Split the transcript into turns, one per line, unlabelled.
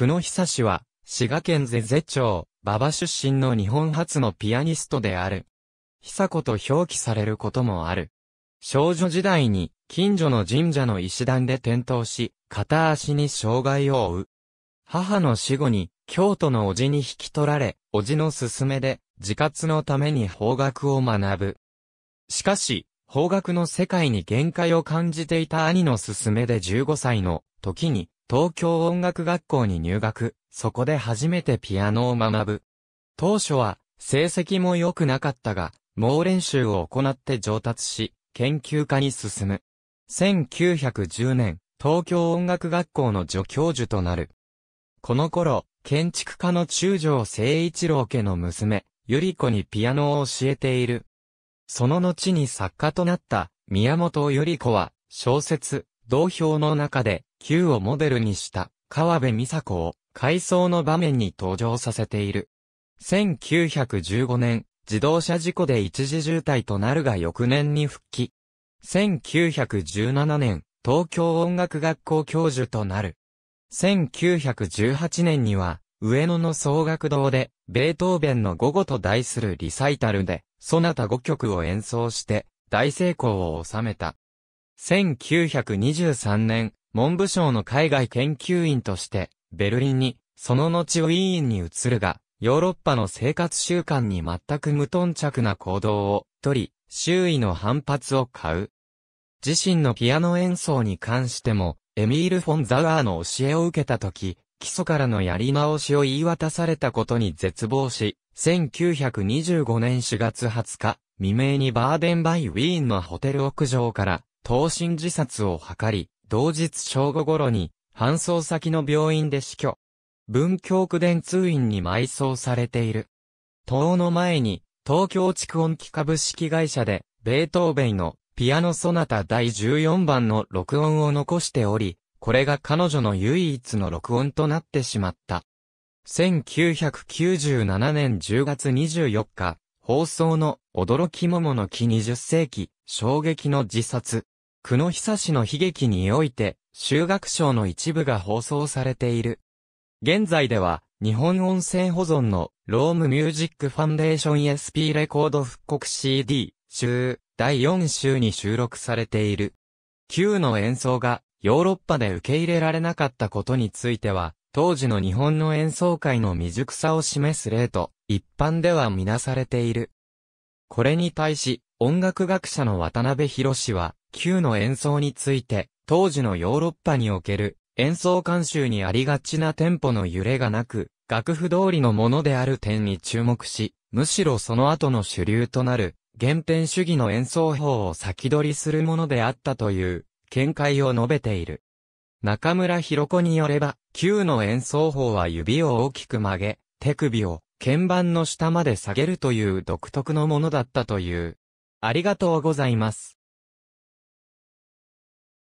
久野久志は、滋賀県是々町、馬場出身の日本初のピアニストである。久子と表記されることもある。少女時代に、近所の神社の石段で転倒し、片足に障害を負う。母の死後に、京都の叔父に引き取られ、叔父の勧めで、自活のために法学を学ぶ。しかし、法学の世界に限界を感じていた兄の勧めで15歳の時に、東京音楽学校に入学、そこで初めてピアノを学ぶ。当初は、成績も良くなかったが、猛練習を行って上達し、研究家に進む。1910年、東京音楽学校の助教授となる。この頃、建築家の中条聖一郎家の娘、ゆり子にピアノを教えている。その後に作家となった宮本ゆり子は、小説、同票の中で、Q をモデルにした川辺美佐子を回想の場面に登場させている。1915年、自動車事故で一時渋滞となるが翌年に復帰。1917年、東京音楽学校教授となる。1918年には、上野の総学堂で、ベートーベンの午後と題するリサイタルで、そなた5曲を演奏して、大成功を収めた。1923年、文部省の海外研究員として、ベルリンに、その後ウィーンに移るが、ヨーロッパの生活習慣に全く無頓着な行動をとり、周囲の反発を買う。自身のピアノ演奏に関しても、エミール・フォン・ザワーの教えを受けたとき、基礎からのやり直しを言い渡されたことに絶望し、1925年4月20日、未明にバーデンバイ・ウィーンのホテル屋上から、投身自殺を図り、同日正午頃に、搬送先の病院で死去。文京区電通院に埋葬されている。塔の前に、東京蓄音機株式会社で、ベートーベイのピアノソナタ第14番の録音を残しており、これが彼女の唯一の録音となってしまった。1997年10月24日、放送の驚き桃の木20世紀、衝撃の自殺。久野久志の悲劇において、修学賞の一部が放送されている。現在では、日本音声保存の、ロームミュージックファンデーション SP レコード復刻 CD、週、第4週に収録されている。Q の演奏が、ヨーロッパで受け入れられなかったことについては、当時の日本の演奏会の未熟さを示す例と、一般ではみなされている。これに対し、音楽学者の渡辺博士は、旧の演奏について、当時のヨーロッパにおける演奏慣習にありがちなテンポの揺れがなく、楽譜通りのものである点に注目し、むしろその後の主流となる、原点主義の演奏法を先取りするものであったという、見解を述べている。中村博子によれば、旧の演奏法は指を大きく曲げ、手首を鍵盤の下まで下げるという独特のものだったという。ありがとうございます。